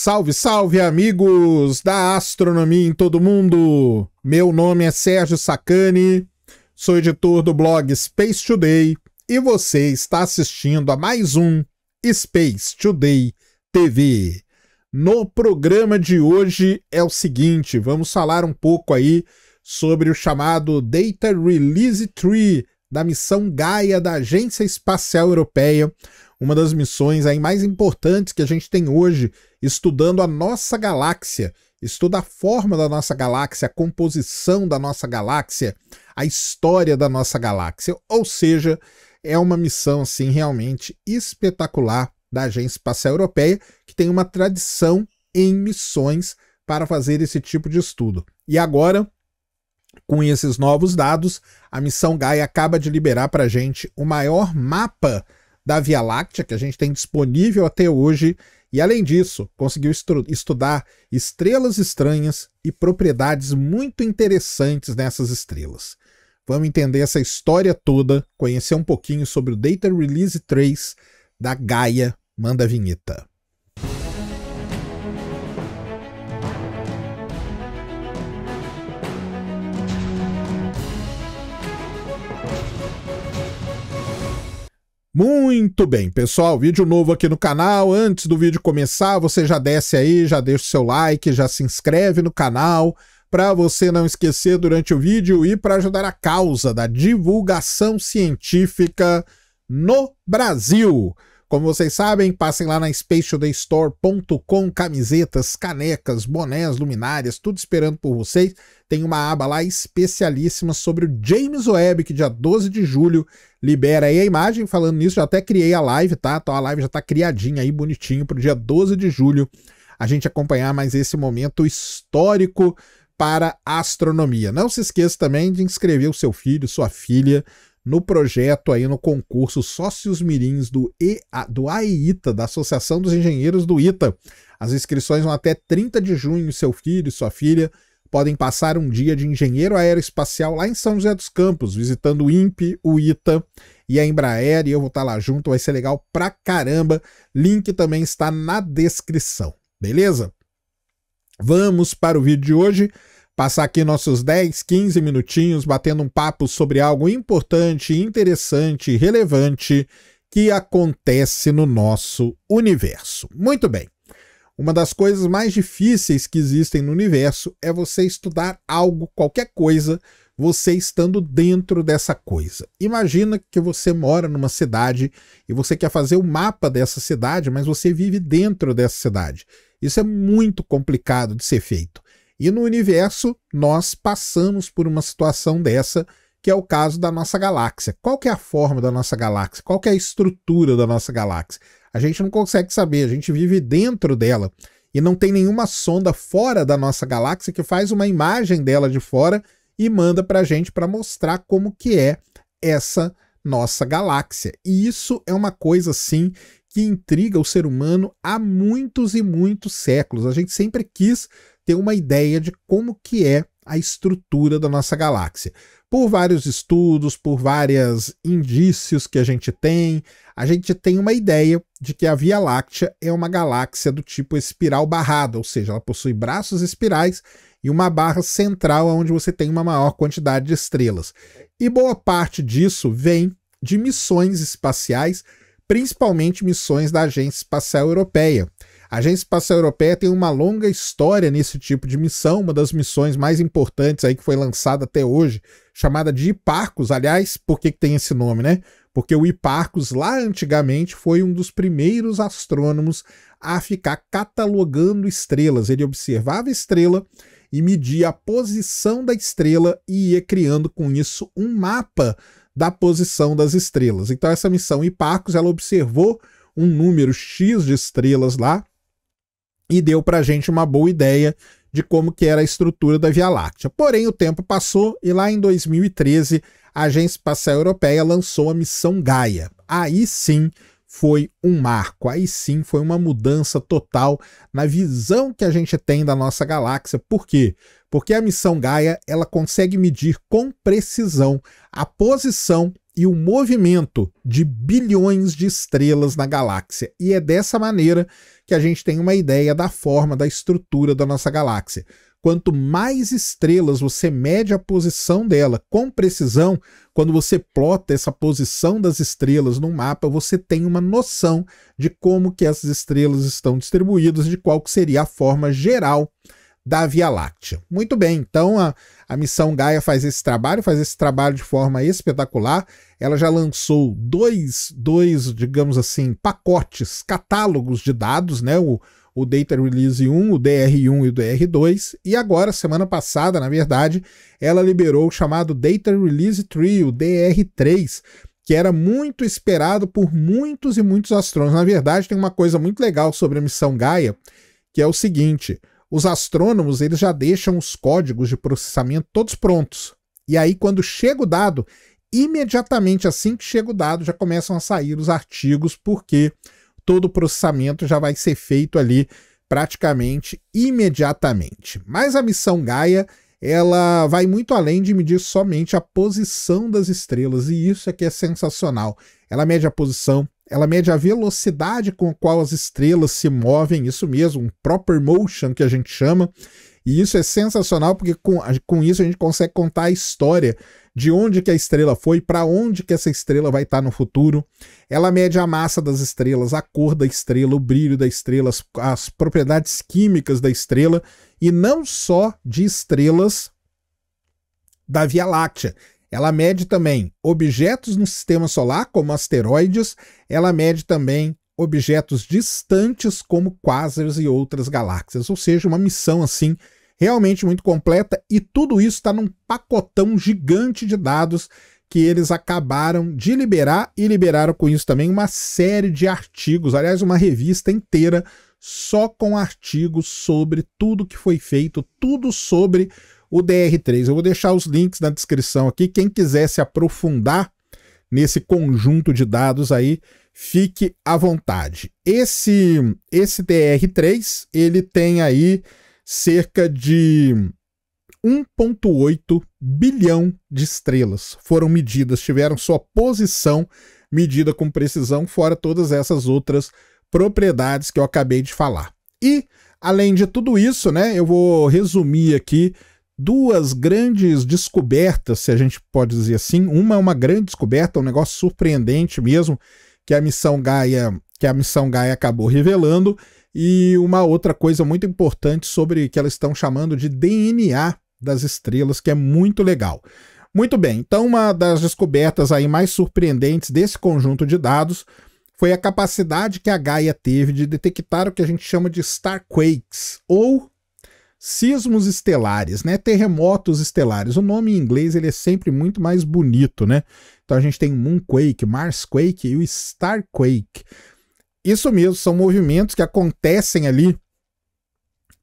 Salve, salve, amigos da astronomia em todo mundo! Meu nome é Sérgio Sacani, sou editor do blog Space Today e você está assistindo a mais um Space Today TV. No programa de hoje é o seguinte, vamos falar um pouco aí sobre o chamado Data Release Tree da missão Gaia da Agência Espacial Europeia, uma das missões aí mais importantes que a gente tem hoje, estudando a nossa galáxia, estuda a forma da nossa galáxia, a composição da nossa galáxia, a história da nossa galáxia. Ou seja, é uma missão assim realmente espetacular da Agência Espacial Europeia, que tem uma tradição em missões para fazer esse tipo de estudo. E agora, com esses novos dados, a missão Gaia acaba de liberar para a gente o maior mapa da Via Láctea que a gente tem disponível até hoje, e além disso, conseguiu estudar estrelas estranhas e propriedades muito interessantes nessas estrelas. Vamos entender essa história toda, conhecer um pouquinho sobre o Data Release 3 da Gaia. Manda a vinheta. Muito bem, pessoal, vídeo novo aqui no canal. Antes do vídeo começar, você já desce aí, já deixa o seu like, já se inscreve no canal para você não esquecer durante o vídeo e para ajudar a causa da divulgação científica no Brasil. Como vocês sabem, passem lá na spatialdaystore.com, camisetas, canecas, bonés, luminárias, tudo esperando por vocês. Tem uma aba lá especialíssima sobre o James Webb, que dia 12 de julho libera aí a imagem. Falando nisso, já até criei a live, tá? Então a live já tá criadinha aí, bonitinho, pro dia 12 de julho a gente acompanhar mais esse momento histórico para a astronomia. Não se esqueça também de inscrever o seu filho, sua filha no projeto aí no concurso Sócios Mirins do, EA, do AEITA, da Associação dos Engenheiros do ITA. As inscrições vão até 30 de junho, seu filho e sua filha podem passar um dia de engenheiro aeroespacial lá em São José dos Campos, visitando o INPE, o ITA e a Embraer, e eu vou estar tá lá junto, vai ser legal pra caramba. Link também está na descrição, beleza? Vamos para o vídeo de hoje passar aqui nossos 10, 15 minutinhos batendo um papo sobre algo importante, interessante, relevante que acontece no nosso universo. Muito bem. Uma das coisas mais difíceis que existem no universo é você estudar algo, qualquer coisa, você estando dentro dessa coisa. Imagina que você mora numa cidade e você quer fazer o um mapa dessa cidade, mas você vive dentro dessa cidade. Isso é muito complicado de ser feito. E no universo, nós passamos por uma situação dessa, que é o caso da nossa galáxia. Qual que é a forma da nossa galáxia? Qual que é a estrutura da nossa galáxia? A gente não consegue saber, a gente vive dentro dela e não tem nenhuma sonda fora da nossa galáxia que faz uma imagem dela de fora e manda para a gente para mostrar como que é essa nossa galáxia. E isso é uma coisa, sim, que intriga o ser humano há muitos e muitos séculos. A gente sempre quis ter uma ideia de como que é a estrutura da nossa galáxia. Por vários estudos, por vários indícios que a gente tem, a gente tem uma ideia de que a Via Láctea é uma galáxia do tipo espiral barrada, ou seja, ela possui braços espirais e uma barra central onde você tem uma maior quantidade de estrelas. E boa parte disso vem de missões espaciais, principalmente missões da Agência Espacial Europeia, a Agência Espacial Europeia tem uma longa história nesse tipo de missão, uma das missões mais importantes aí que foi lançada até hoje, chamada de Hipparcos. Aliás, por que, que tem esse nome, né? Porque o Hiparcos lá antigamente, foi um dos primeiros astrônomos a ficar catalogando estrelas. Ele observava a estrela e media a posição da estrela e ia criando com isso um mapa da posição das estrelas. Então essa missão Hiparcos ela observou um número X de estrelas lá e deu para a gente uma boa ideia de como que era a estrutura da Via Láctea. Porém, o tempo passou e lá em 2013 a Agência Espacial Europeia lançou a missão Gaia. Aí sim foi um marco, aí sim foi uma mudança total na visão que a gente tem da nossa galáxia. Por quê? Porque a missão Gaia ela consegue medir com precisão a posição e o movimento de bilhões de estrelas na galáxia. E é dessa maneira que a gente tem uma ideia da forma, da estrutura da nossa galáxia. Quanto mais estrelas você mede a posição dela com precisão, quando você plota essa posição das estrelas num mapa, você tem uma noção de como que essas estrelas estão distribuídas, de qual seria a forma geral da Via Láctea. Muito bem, então a, a missão Gaia faz esse trabalho, faz esse trabalho de forma espetacular. Ela já lançou dois, dois digamos assim, pacotes, catálogos de dados, né? O, o Data Release 1, o DR1 e o DR2. E agora, semana passada, na verdade, ela liberou o chamado Data Release 3, o DR3, que era muito esperado por muitos e muitos astrônomos. Na verdade, tem uma coisa muito legal sobre a missão Gaia, que é o seguinte os astrônomos eles já deixam os códigos de processamento todos prontos. E aí, quando chega o dado, imediatamente assim que chega o dado, já começam a sair os artigos, porque todo o processamento já vai ser feito ali praticamente imediatamente. Mas a missão Gaia ela vai muito além de medir somente a posição das estrelas, e isso é que é sensacional. Ela mede a posição ela mede a velocidade com a qual as estrelas se movem, isso mesmo, um proper motion que a gente chama. E isso é sensacional porque com, com isso a gente consegue contar a história de onde que a estrela foi, para onde que essa estrela vai estar no futuro. Ela mede a massa das estrelas, a cor da estrela, o brilho da estrela, as, as propriedades químicas da estrela e não só de estrelas da Via Láctea. Ela mede também objetos no sistema solar, como asteroides, ela mede também objetos distantes, como quasars e outras galáxias. Ou seja, uma missão assim realmente muito completa e tudo isso está num pacotão gigante de dados que eles acabaram de liberar e liberaram com isso também uma série de artigos, aliás, uma revista inteira só com artigos sobre tudo que foi feito, tudo sobre o DR3. Eu vou deixar os links na descrição aqui. Quem quiser se aprofundar nesse conjunto de dados aí, fique à vontade. Esse, esse DR3, ele tem aí cerca de 1,8 bilhão de estrelas foram medidas, tiveram sua posição medida com precisão, fora todas essas outras propriedades que eu acabei de falar. E, além de tudo isso, né, eu vou resumir aqui duas grandes descobertas, se a gente pode dizer assim. Uma é uma grande descoberta, um negócio surpreendente mesmo, que a missão Gaia, que a missão Gaia acabou revelando, e uma outra coisa muito importante sobre que elas estão chamando de DNA das estrelas, que é muito legal. Muito bem, então uma das descobertas aí mais surpreendentes desse conjunto de dados foi a capacidade que a Gaia teve de detectar o que a gente chama de starquakes, ou sismos estelares, né? Terremotos estelares. O nome em inglês ele é sempre muito mais bonito, né? Então a gente tem o Moonquake, Marsquake e o Starquake. Isso mesmo, são movimentos que acontecem ali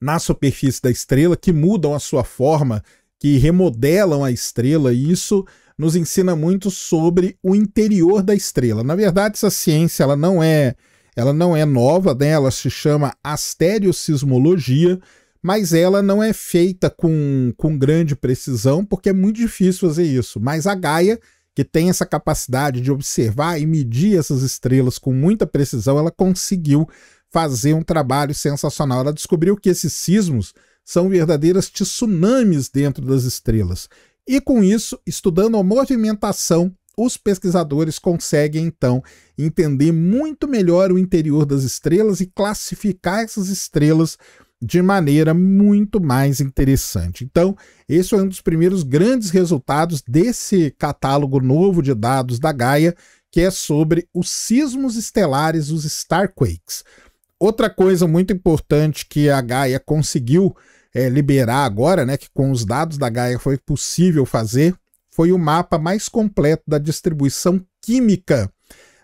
na superfície da estrela, que mudam a sua forma, que remodelam a estrela, e isso nos ensina muito sobre o interior da estrela. Na verdade, essa ciência ela não é, ela não é nova, né? ela se chama astereosismologia, mas ela não é feita com, com grande precisão, porque é muito difícil fazer isso. Mas a Gaia, que tem essa capacidade de observar e medir essas estrelas com muita precisão, ela conseguiu fazer um trabalho sensacional. Ela descobriu que esses sismos são verdadeiras tsunamis dentro das estrelas. E com isso, estudando a movimentação, os pesquisadores conseguem então entender muito melhor o interior das estrelas e classificar essas estrelas de maneira muito mais interessante. Então, esse é um dos primeiros grandes resultados desse catálogo novo de dados da Gaia, que é sobre os sismos estelares, os starquakes. Outra coisa muito importante que a Gaia conseguiu é, liberar agora, né, que com os dados da Gaia foi possível fazer, foi o mapa mais completo da distribuição química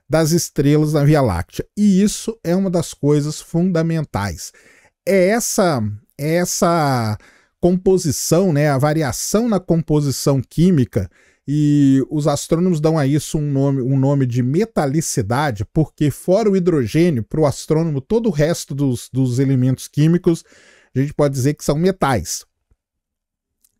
das estrelas na Via Láctea. E isso é uma das coisas fundamentais é essa é essa composição, né, a variação na composição química e os astrônomos dão a isso um nome, um nome de metalicidade, porque fora o hidrogênio, para o astrônomo, todo o resto dos, dos elementos químicos, a gente pode dizer que são metais.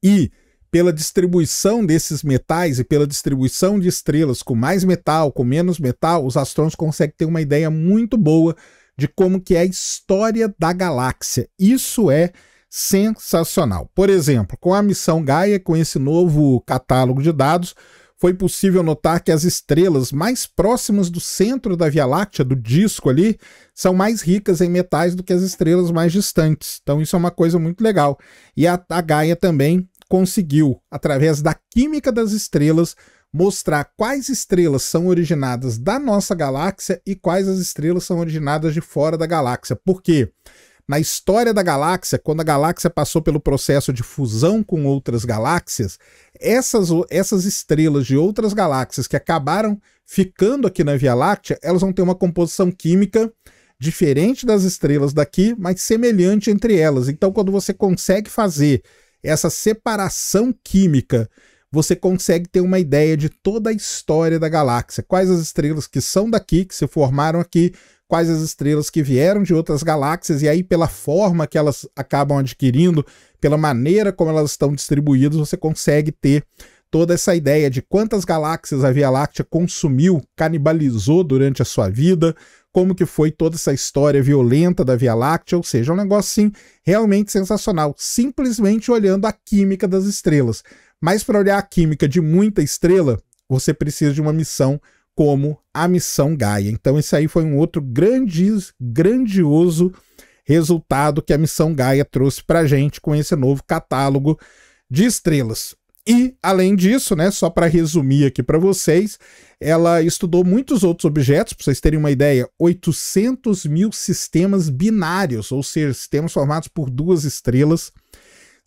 E pela distribuição desses metais e pela distribuição de estrelas com mais metal, com menos metal, os astrônomos conseguem ter uma ideia muito boa de como que é a história da galáxia. Isso é sensacional. Por exemplo, com a missão Gaia, com esse novo catálogo de dados, foi possível notar que as estrelas mais próximas do centro da Via Láctea, do disco ali, são mais ricas em metais do que as estrelas mais distantes. Então isso é uma coisa muito legal. E a, a Gaia também conseguiu, através da química das estrelas, mostrar quais estrelas são originadas da nossa galáxia e quais as estrelas são originadas de fora da galáxia. Por quê? Na história da galáxia, quando a galáxia passou pelo processo de fusão com outras galáxias, essas, essas estrelas de outras galáxias que acabaram ficando aqui na Via Láctea, elas vão ter uma composição química diferente das estrelas daqui, mas semelhante entre elas. Então, quando você consegue fazer essa separação química você consegue ter uma ideia de toda a história da galáxia, quais as estrelas que são daqui, que se formaram aqui, quais as estrelas que vieram de outras galáxias, e aí, pela forma que elas acabam adquirindo, pela maneira como elas estão distribuídas, você consegue ter toda essa ideia de quantas galáxias a Via Láctea consumiu, canibalizou durante a sua vida, como que foi toda essa história violenta da Via Láctea, ou seja, é um negócio assim, realmente sensacional, simplesmente olhando a química das estrelas. Mas para olhar a química de muita estrela, você precisa de uma missão como a missão Gaia. Então, esse aí foi um outro grande, grandioso resultado que a missão Gaia trouxe para a gente com esse novo catálogo de estrelas. E, além disso, né, só para resumir aqui para vocês, ela estudou muitos outros objetos, para vocês terem uma ideia, 800 mil sistemas binários, ou seja, sistemas formados por duas estrelas,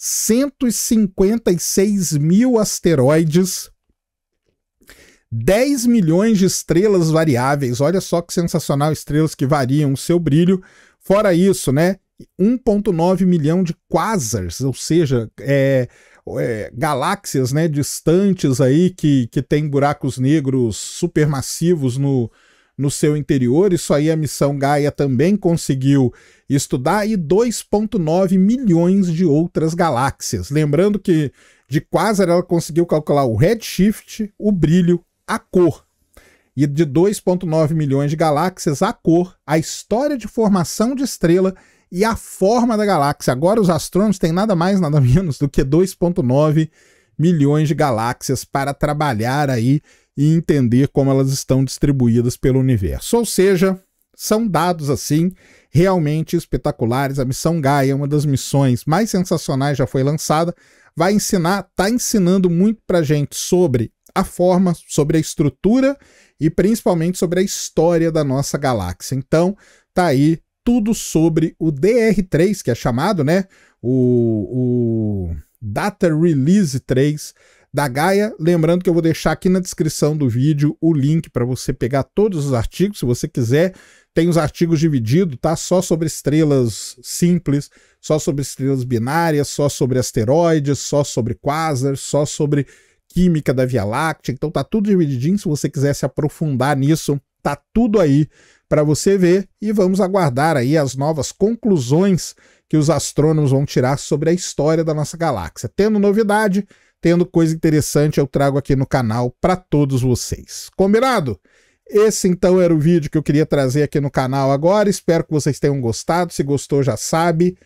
156 mil asteroides, 10 milhões de estrelas variáveis. Olha só que sensacional, estrelas que variam o seu brilho. Fora isso, né? 1,9 milhão de quasars, ou seja, é, é, galáxias né, distantes aí que, que tem buracos negros supermassivos no, no seu interior, isso aí a missão Gaia também conseguiu estudar, e 2,9 milhões de outras galáxias. Lembrando que de Quasar ela conseguiu calcular o redshift, o brilho, a cor. E de 2,9 milhões de galáxias, a cor, a história de formação de estrela e a forma da galáxia. Agora os astrônomos têm nada mais, nada menos do que 2,9 milhões de galáxias para trabalhar aí e entender como elas estão distribuídas pelo universo. Ou seja, são dados assim realmente espetaculares. A missão Gaia é uma das missões mais sensacionais já foi lançada. Vai ensinar, está ensinando muito para gente sobre a forma, sobre a estrutura e principalmente sobre a história da nossa galáxia. Então, tá aí tudo sobre o DR3, que é chamado, né? O, o Data Release 3 da Gaia. Lembrando que eu vou deixar aqui na descrição do vídeo o link para você pegar todos os artigos, se você quiser. Tem os artigos divididos, tá? Só sobre estrelas simples, só sobre estrelas binárias, só sobre asteroides, só sobre quasars, só sobre química da Via Láctea. Então tá tudo divididinho. Se você quiser se aprofundar nisso, tá tudo aí para você ver e vamos aguardar aí as novas conclusões que os astrônomos vão tirar sobre a história da nossa galáxia. Tendo novidade, tendo coisa interessante eu trago aqui no canal para todos vocês. Combinado? Esse então era o vídeo que eu queria trazer aqui no canal agora. Espero que vocês tenham gostado. Se gostou, já sabe.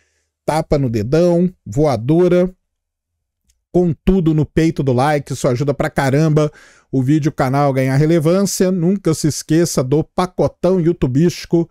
Tapa no dedão, voadora, com tudo no peito do like. Isso ajuda pra caramba o vídeo, o canal ganhar relevância. Nunca se esqueça do pacotão youtubístico